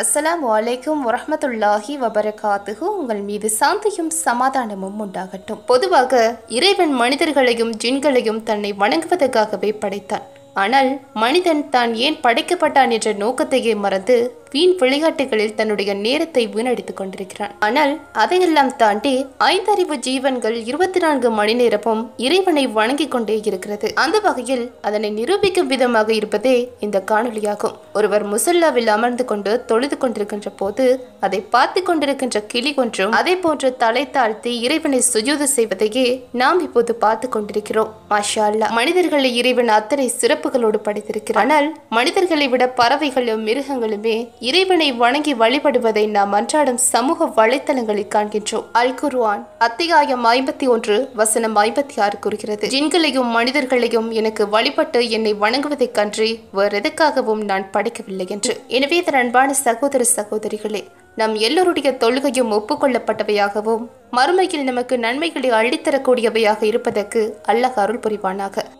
அஸ்லாம் வலைக்கும் வரமத்துல்லாஹி வபரகாத்துகு உங்கள் மீது சாந்தியும் சமாதானமும் உண்டாகட்டும் பொதுவாக இறைவன் மனிதர்களையும் ஜின்களையும் தன்னை வணங்குவதற்காகவே படைத்தான் ஆனால் மனிதன் தான் ஏன் படைக்கப்பட்டான் என்ற நோக்கத்தையே மறந்து வீண் விளையாட்டுகளில் தன்னுடைய நேரத்தை வீணடித்துக் கொண்டிருக்கிறான் ஆனால் அதையெல்லாம் தாண்டி ஐந்தறிவு ஜீவன்கள் இருபத்தி நான்கு மணி நேரமும் இறைவனை வணங்கிக் கொண்டே இருக்கிறது அந்த வகையில் அதனை நிரூபிக்கும் விதமாக இருப்பதே இந்த காணொலியாகும் ஒருவர் முசல்லாவில் அமர்ந்து கொண்டு தொழுது கொண்டிருக்கின்ற போது அதை பார்த்து கொண்டிருக்கின்ற கிளி ஒன்றும் அதே போன்று தலை தாழ்த்தி இறைவனை சுஜூது செய்வதையே நாம் இப்போது பார்த்து கொண்டிருக்கிறோம் மாஷா அல்லா மனிதர்களை இறைவன் அத்தனை சிறப்புகளோடு படைத்திருக்கிறார் ஆனால் மனிதர்களை விட பறவைகளும் மிருகங்களுமே இறைவனை வணங்கி வழிபடுவதை நாம் அன்றாடம் சமூக வலைத்தளங்களில் காண்கின்றோம் அல் குருவான் அத்தியாயம் ஐம்பத்தி ஒன்று வசனம் ஐம்பத்தி ஆறு கூறுகிறது ஜின்களையும் மனிதர்களையும் எனக்கு வழிபட்டு என்னை வணங்குவதைக் கன்றி வேறு எதுக்காகவும் நான் படைக்கவில்லை என்று எனவே இதன் அன்பான சகோதர சகோதரிகளே நம் எல்லோருடைய தொழுகையும் ஒப்புக்கொள்ளப்பட்டவையாகவும் மறுமையில் நமக்கு நன்மைகளை அள்ளித்தரக்கூடியவையாக இருப்பதற்கு அல்லாஹ் அருள் புரிவானாக